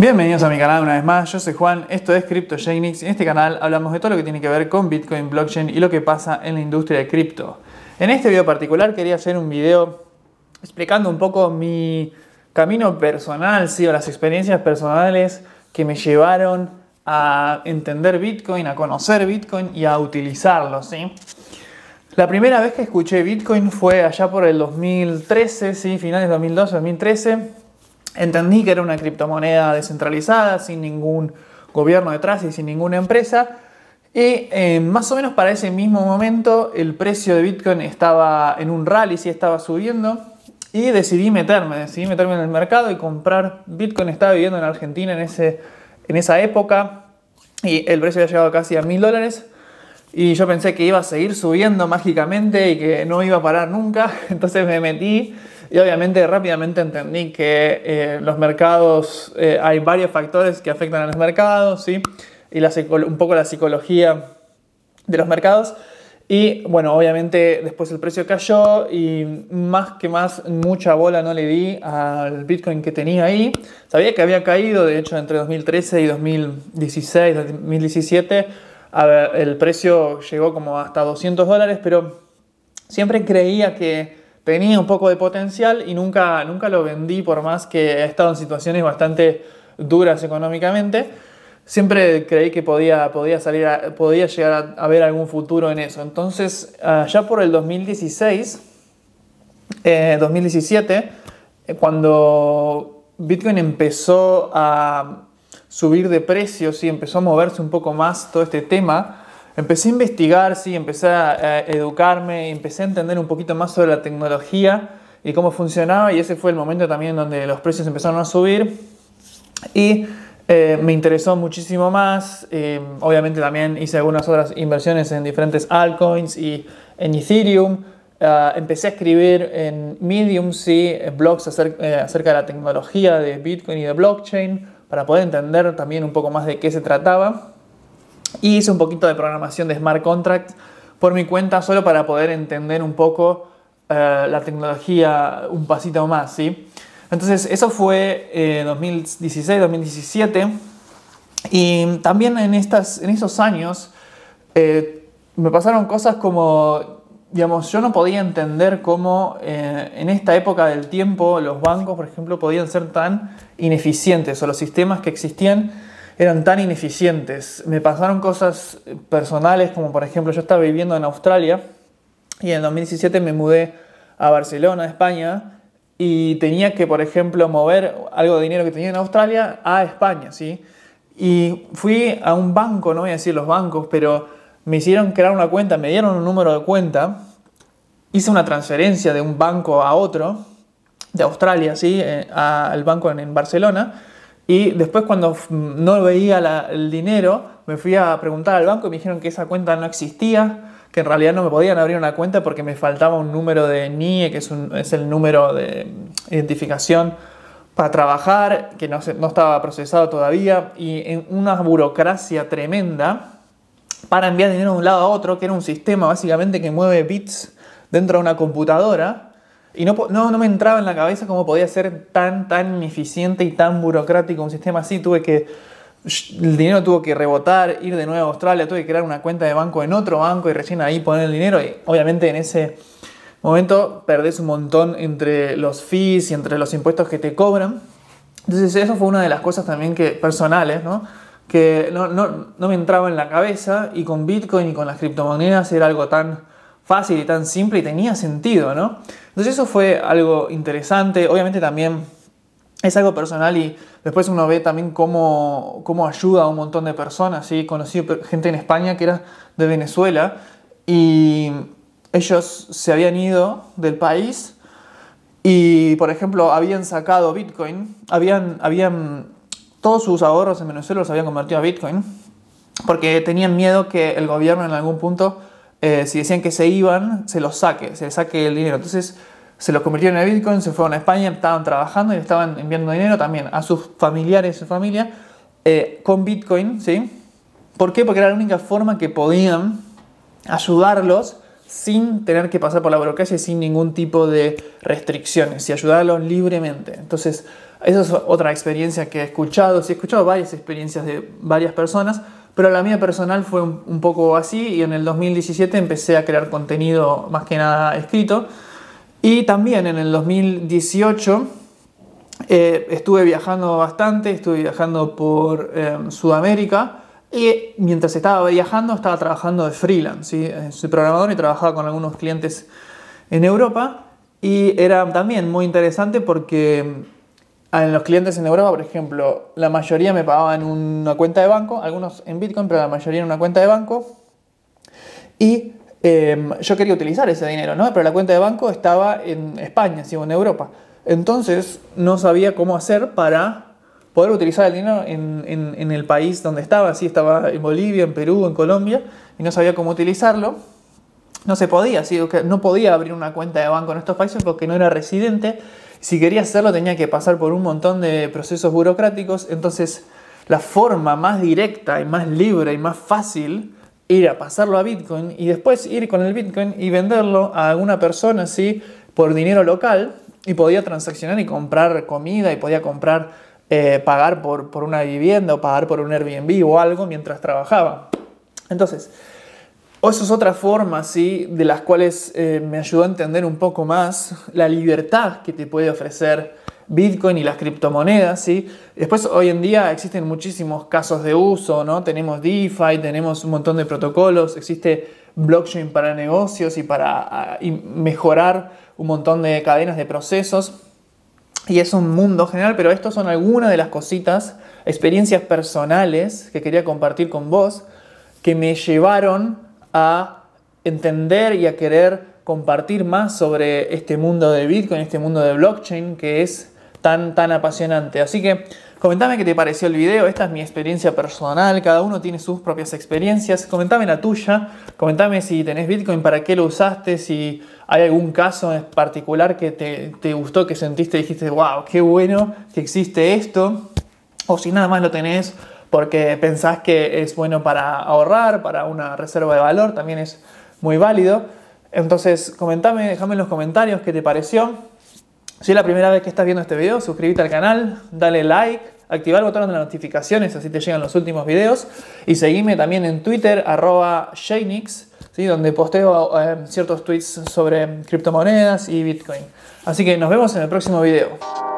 Bienvenidos a mi canal una vez más, yo soy Juan, esto es CryptoJenix y en este canal hablamos de todo lo que tiene que ver con Bitcoin, blockchain y lo que pasa en la industria de cripto. En este video particular quería hacer un video explicando un poco mi camino personal, sí, o las experiencias personales que me llevaron a entender Bitcoin, a conocer Bitcoin y a utilizarlo, ¿sí? La primera vez que escuché Bitcoin fue allá por el 2013, sí, finales 2012-2013 Entendí que era una criptomoneda descentralizada, sin ningún gobierno detrás y sin ninguna empresa. Y eh, más o menos para ese mismo momento el precio de Bitcoin estaba en un rally, sí estaba subiendo. Y decidí meterme, decidí meterme en el mercado y comprar Bitcoin. Estaba viviendo en Argentina en, ese, en esa época y el precio había llegado casi a mil dólares. Y yo pensé que iba a seguir subiendo mágicamente y que no iba a parar nunca. Entonces me metí y obviamente rápidamente entendí que eh, los mercados, eh, hay varios factores que afectan a los mercados, ¿sí? Y la, un poco la psicología de los mercados. Y bueno, obviamente después el precio cayó y más que más mucha bola no le di al Bitcoin que tenía ahí. Sabía que había caído, de hecho, entre 2013 y 2016, 2017, a el precio llegó como hasta 200 dólares, pero siempre creía que tenía un poco de potencial y nunca, nunca lo vendí por más que he estado en situaciones bastante duras económicamente. Siempre creí que podía, podía, salir podía llegar a, haber ver algún futuro en eso. Entonces, ah, ya por el 2016, 2017, eh, eh, cuando Bitcoin empezó a subir de precios y empezó a moverse un poco más todo este tema, Empecé a investigar, sí, empecé a educarme, empecé a entender un poquito más sobre la tecnología y cómo funcionaba y ese fue el momento también donde los precios empezaron a subir y eh, me interesó muchísimo más. Eh, obviamente también hice algunas otras inversiones en diferentes altcoins y en Ethereum. Ah, empecé a escribir en Medium, sí, blogs eh, acerca de la tecnología de Bitcoin y de blockchain para poder entender también un poco más de qué se trataba hice un poquito de programación de smart contract por mi cuenta solo para poder entender un poco eh, la tecnología un pasito más, ¿sí? Entonces, eso fue 2016-2017. Eh, y también en, estas, en esos años eh, me pasaron cosas como, digamos, yo no podía entender cómo en esta época del tiempo los bancos, por ejemplo, podían ser tan ineficientes o los sistemas que existían eran tan ineficientes. Me pasaron cosas personales, como por ejemplo yo estaba viviendo en Australia y en 2017 me mudé a Barcelona, España, y tenía que, por ejemplo, mover algo de dinero que tenía en Australia a España, ¿sí? Y fui a un banco, no voy a decir los bancos, pero me hicieron crear una cuenta, me dieron un número de cuenta, hice una transferencia de un banco a otro, de Australia, ¿sí? Eh, al banco en Barcelona, y después cuando no veía el dinero, me fui a preguntar al banco y me dijeron que esa cuenta no existía, que en realidad no me podían abrir una cuenta porque me faltaba un número de NIE, que es, el número de identificación para trabajar, que no, estaba procesado todavía, y en una burocracia tremenda para enviar dinero de un lado a otro, que era un sistema básicamente que mueve bits dentro de una computadora y no, no, no, me entraba en la cabeza cómo podía ser tan, tan ineficiente y tan burocrático un sistema así. Tuve que. El dinero tuvo que rebotar, ir de nuevo a Australia, tuve que crear una cuenta de banco en otro banco y recién ahí poner el dinero. Y obviamente en ese momento perdés un montón entre los fees y entre los impuestos que te cobran. Entonces, eso fue una de las cosas también que personales, ¿no? Que no, no me entraba en la cabeza y con Bitcoin y con las criptomonedas era algo tan fácil y tan simple y tenía sentido, ¿no? Entonces eso fue algo interesante, obviamente también es algo personal y después uno ve también cómo, ayuda a un montón de personas, ¿sí? Conocí gente en España que era de Venezuela y ellos se habían ido del país y, por ejemplo, habían sacado Bitcoin, habían, habían todos sus ahorros en Venezuela los habían convertido a Bitcoin porque tenían miedo que el gobierno en algún punto eh, si decían que se iban, se los saque, se les saque el dinero. Entonces se los convirtieron en Bitcoin, se fueron a España, estaban trabajando y estaban enviando dinero también a sus familiares, su familia, eh, con Bitcoin, ¿sí? ¿Por qué? Porque era la única forma que podían ayudarlos sin tener que pasar por la burocracia y sin ningún tipo de restricciones y ayudarlos libremente. Entonces, esa es otra experiencia que he escuchado, sí, he escuchado varias experiencias de varias personas pero la mía personal fue un, poco así y en el 2017 empecé a crear contenido más que nada escrito. Y también en el 2018 eh, estuve viajando bastante, estuve viajando por em, Sudamérica y mientras estaba viajando estaba trabajando de freelance. Eh, soy programador y trabajaba con algunos clientes en Europa y era también muy interesante porque em, en los clientes en Europa, por ejemplo, la mayoría me pagaban una cuenta de banco, algunos en Bitcoin, pero la mayoría en una cuenta de banco. Y em, yo quería utilizar ese dinero, ¿no? Pero la cuenta de banco estaba en España, en Europa. Entonces no sabía cómo hacer para poder utilizar el dinero en, en, el país donde estaba. si estaba en Bolivia, en Perú, en Colombia, y no sabía cómo utilizarlo. No se podía, ¿sí? no podía abrir una cuenta de banco en estos países porque no era residente si quería hacerlo tenía que pasar por un montón de procesos burocráticos, entonces la forma más directa y más libre y más fácil era pasarlo a Bitcoin y después ir con el Bitcoin y venderlo a alguna persona así por dinero local y podía transaccionar y comprar comida y podía comprar, eh, pagar por, por una vivienda o pagar por un Airbnb o algo mientras trabajaba. Entonces, o eso es otra forma, ¿sí? De las cuales eh, me ayudó a entender un poco más la libertad que te puede ofrecer Bitcoin y las criptomonedas, ¿sí? Después, hoy en día existen muchísimos casos de uso, ¿no? Tenemos DeFi, tenemos un montón de protocolos, existe blockchain para negocios y para mejorar un montón de cadenas de procesos. Y es un mundo general, pero estos son algunas de las cositas, experiencias personales que quería compartir con vos, que me llevaron a entender y a querer compartir más sobre este mundo de Bitcoin, este mundo de blockchain que es tan, tan apasionante. Así que comentame qué te pareció el video, esta es mi experiencia personal, cada uno tiene sus propias experiencias, comentame la tuya, comentame si tenés Bitcoin, para qué lo usaste, si hay algún caso en particular que te, gustó, que sentiste, dijiste, wow, qué bueno que existe esto, o si nada más lo tenés porque pensás que es bueno para ahorrar, para una reserva de valor, también es muy válido. Entonces, comentame, déjame en los comentarios qué te pareció. Si es la primera vez que estás viendo este video, suscríbete al canal, dale like, activa el botón de las notificaciones, así te llegan los últimos videos. Y seguime también en Twitter, arroba donde posteo eh, ciertos tweets sobre criptomonedas y Bitcoin. Así que nos vemos en el próximo video.